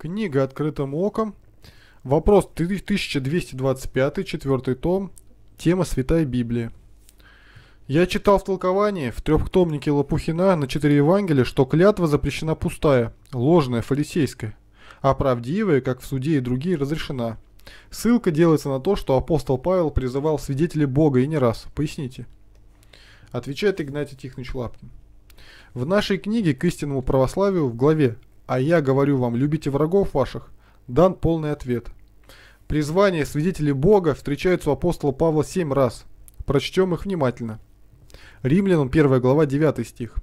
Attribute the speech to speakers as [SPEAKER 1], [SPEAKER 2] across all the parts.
[SPEAKER 1] Книга «Открытым оком». Вопрос 1225, четвертый том. Тема «Святая Библия». Я читал в толковании в трехтомнике Лопухина на четыре Евангелия, что клятва запрещена пустая, ложная, фарисейская, а правдивая, как в суде и другие, разрешена. Ссылка делается на то, что апостол Павел призывал свидетелей Бога и не раз. Поясните. Отвечает Игнатий Тихонович Лапкин. В нашей книге к истинному православию в главе а я говорю вам, любите врагов ваших, дан полный ответ. Призвание свидетелей Бога встречается у апостола Павла семь раз. Прочтем их внимательно. Римлянам 1 глава 9 стих.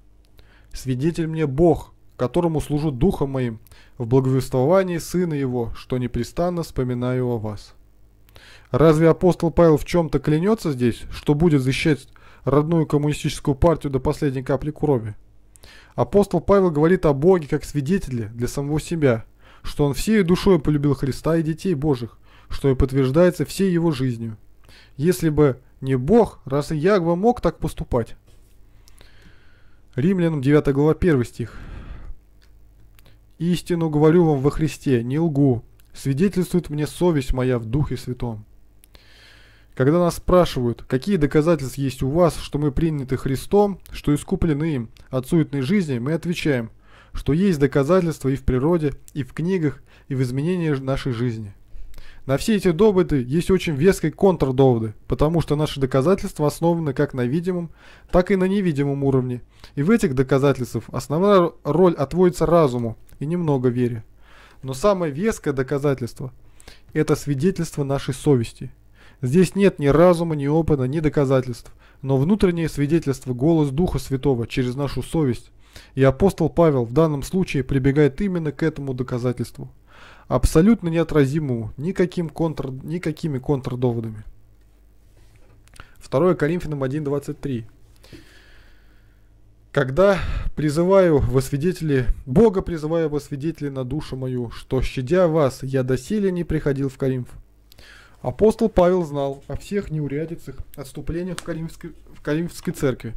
[SPEAKER 1] «Свидетель мне Бог, которому служу духом моим, в благовествовании Сына Его, что непрестанно вспоминаю о вас». Разве апостол Павел в чем-то клянется здесь, что будет защищать родную коммунистическую партию до последней капли крови? Апостол Павел говорит о Боге как свидетеле для самого себя, что он всей душой полюбил Христа и детей Божьих, что и подтверждается всей его жизнью. Если бы не Бог, раз и Ягва мог так поступать? Римлянам 9 глава 1 стих. «Истину говорю вам во Христе, не лгу, свидетельствует мне совесть моя в Духе Святом». Когда нас спрашивают, какие доказательства есть у вас, что мы приняты Христом, что искуплены им от суетной жизни, мы отвечаем, что есть доказательства и в природе, и в книгах, и в изменении нашей жизни. На все эти доводы есть очень веские контрдоводы, потому что наши доказательства основаны как на видимом, так и на невидимом уровне. И в этих доказательствах основная роль отводится разуму и немного вере. Но самое веское доказательство – это свидетельство нашей совести – Здесь нет ни разума, ни опыта, ни доказательств, но внутреннее свидетельство – голос Духа Святого через нашу совесть. И апостол Павел в данном случае прибегает именно к этому доказательству. Абсолютно неотразимому, никаким контр, никакими контрдоводами. 2 Коринфянам 1.23 когда призываю во свидетели, Бога призываю во свидетели на душу мою, что, щадя вас, я доселе не приходил в Коринф, Апостол Павел знал о всех неурядицах, отступлениях в Коринфской, в Коринфской церкви.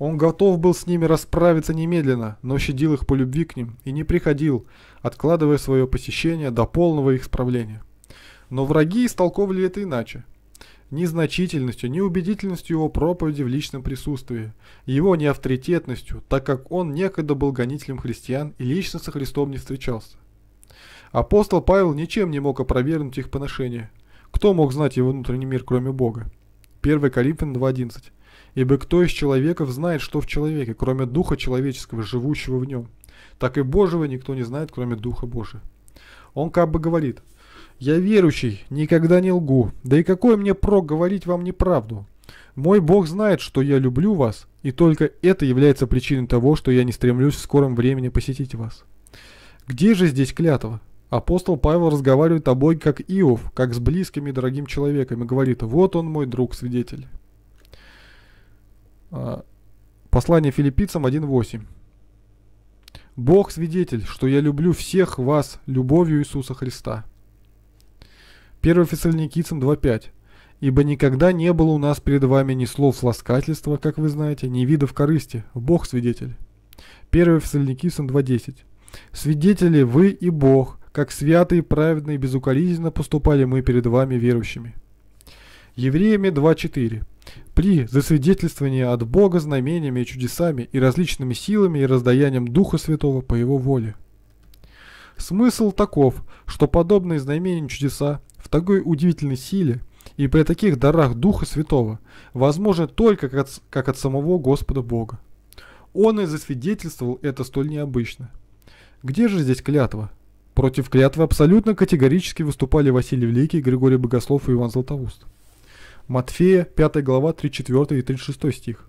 [SPEAKER 1] Он готов был с ними расправиться немедленно, но щадил их по любви к ним и не приходил, откладывая свое посещение до полного их исправления. Но враги истолковали это иначе. Ни значительностью, ни убедительностью его проповеди в личном присутствии, его неавторитетностью, так как он некогда был гонителем христиан и лично со Христом не встречался. Апостол Павел ничем не мог опровергнуть их поношение – кто мог знать его внутренний мир, кроме Бога? 1 Коринфян 2.11. «Ибо кто из человеков знает, что в человеке, кроме духа человеческого, живущего в нем? Так и Божьего никто не знает, кроме духа Божия». Он как бы говорит, «Я верующий, никогда не лгу, да и какой мне прок говорить вам неправду? Мой Бог знает, что я люблю вас, и только это является причиной того, что я не стремлюсь в скором времени посетить вас». Где же здесь клятва? Апостол Павел разговаривает о Боге как Иов, как с близким и дорогим человеком, и говорит, вот он мой друг, свидетель. А, послание филиппийцам 1.8. Бог свидетель, что я люблю всех вас любовью Иисуса Христа. 1 Фессалоникийцам 2.5. Ибо никогда не было у нас перед вами ни слов ласкательства, как вы знаете, ни видов корысти. Бог свидетель. 1 Фессалоникийцам 2.10. Свидетели вы и Бог, как святые, праведные, безукоризненно поступали мы перед вами верующими. Евреями 2.4. При засвидетельствовании от Бога знамениями и чудесами и различными силами и раздаянием Духа Святого по Его воле. Смысл таков, что подобные знамения и чудеса в такой удивительной силе и при таких дарах Духа Святого возможны только как от, как от самого Господа Бога. Он и засвидетельствовал это столь необычно. Где же здесь клятва? Против клятвы абсолютно категорически выступали Василий Великий, Григорий Богослов и Иван Златоуст. Матфея, 5 глава, 34 и 36 стих.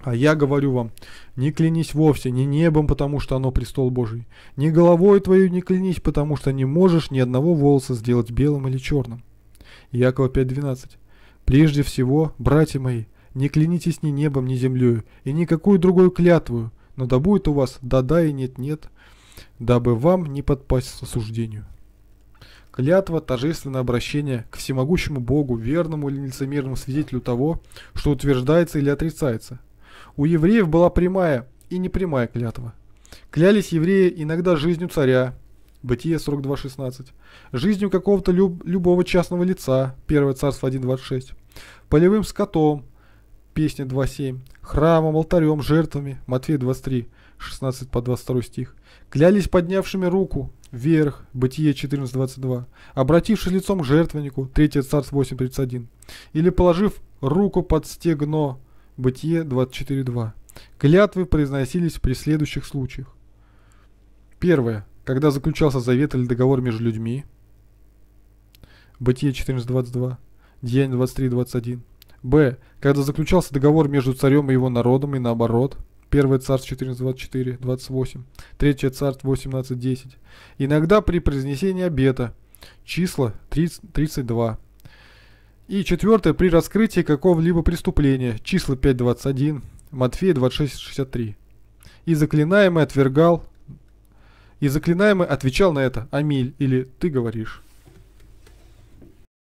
[SPEAKER 1] А я говорю вам, не клянись вовсе, ни небом, потому что оно престол Божий, ни головой твою не клянись, потому что не можешь ни одного волоса сделать белым или черным. Якова 5.12. Прежде всего, братья мои, не клянитесь ни небом, ни землею, и никакую другую клятвую, но да будет у вас да-да и нет-нет, дабы вам не подпасть к осуждению. Клятва – торжественное обращение к всемогущему Богу, верному или лицемерному свидетелю того, что утверждается или отрицается. У евреев была прямая и непрямая клятва. Клялись евреи иногда жизнью царя, Бытие 42.16, жизнью какого-то люб, любого частного лица, 1 царство 1.26, полевым скотом, песня 2.7, храмом, алтарем, жертвами, Матфея 23, 16 по 22 стих, клялись поднявшими руку вверх, Бытие 14.22, обратившись лицом к жертвеннику, 3 Царств 8.31, или положив руку под стегно, Бытие 24.2. Клятвы произносились при следующих случаях. Первое. Когда заключался завет или договор между людьми. Бытие 14.22. Деяние 23.21. Б. Когда заключался договор между царем и его народом и наоборот – Первое царство 14.24, 28. Третье царство 18.10. Иногда при произнесении обета. Числа 30, 32. И четвертое при раскрытии какого-либо преступления. Числа 5.21. Матфея 26.63. И заклинаемый отвергал. И заклинаемый отвечал на это. Амиль или ты говоришь.